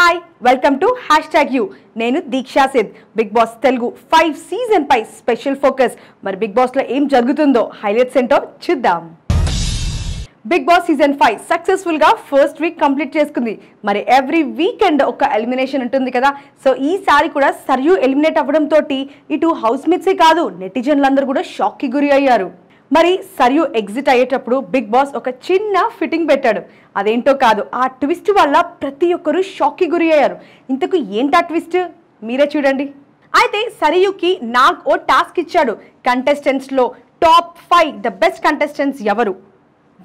hi welcome to hashtag you నేను Deeksha Sid Bigg Boss Telugu five season పై special focus మరి Bigg బాస్లో ఏం జరుగుతుందో హైలైట్స్ ఏంటో చూద్దాం బిగ్ బాస్ సీజన్ ఫైవ్ సక్సెస్ఫుల్గా ఫస్ట్ వీక్ కంప్లీట్ చేసుకుంది మరి ఎవ్రీ వీకెండ్ ఒక ఎలిమినేషన్ ఉంటుంది కదా సో ఈసారి కూడా సర్యూ ఎలిమినేట్ అవ్వడంతో ఇటు హౌస్ మిత్సే కాదు నెటిజన్లందరూ కూడా షాక్కి గురి అయ్యారు మరి సరియు ఎగ్జిట్ అయ్యేటప్పుడు బిగ్ బాస్ ఒక చిన్న ఫిట్టింగ్ పెట్టాడు అదేంటో కాదు ఆ ట్విస్ట్ వల్ల ప్రతి ఒక్కరూ షాక్కి గురి అయ్యారు ఇంతకు ఏంటా ట్విస్ట్ మీరే చూడండి అయితే సరియుకి నాగ్ ఓ టాస్క్ ఇచ్చాడు కంటెస్టెంట్స్లో top five the best contestants ఎవరు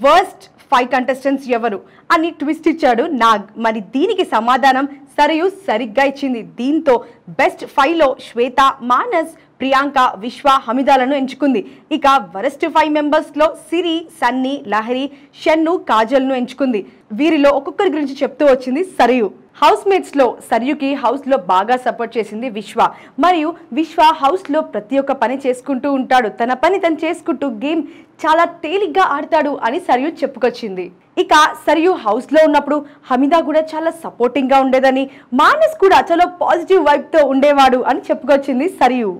వర్స్ట్ ఫైవ్ కంటెస్టెంట్స్ ఎవరు అని ట్విస్ట్ ఇచ్చాడు నాగ్ మరి దీనికి సమాధానం సరయు సరిగ్గా ఇచ్చింది దీంతో బెస్ట్ ఫైవ్లో శ్వేత మానస్ ప్రియాంక విశ్వ హమిదాలను ఎంచుకుంది ఇక వరస్ట్ ఫైవ్ మెంబర్స్లో సిరి సన్నీ లహరి షన్ను కాజల్ను ఎంచుకుంది వీరిలో ఒక్కొక్కరి గురించి చెప్తూ వచ్చింది సరయు హౌస్ మేట్స్ లో సర్యుకి హౌస్ లో బాగా సపోర్ట్ చేసింది విశ్వ మరియు విశ్వ హౌస్ లో ప్రతి ఒక్క పని చేసుకుంటూ ఉంటాడు తన పని తను చేసుకుంటూ గేమ్ చాలా తేలిగ్గా ఆడతాడు అని సర్యు చెప్పుకొచ్చింది ఇక సరియు హౌస్లో ఉన్నప్పుడు హమీదా కూడా చాలా సపోర్టింగ్గా ఉండేదని మానస్ కూడా చాలా పాజిటివ్ వైబ్తో ఉండేవాడు అని చెప్పుకొచ్చింది సరియు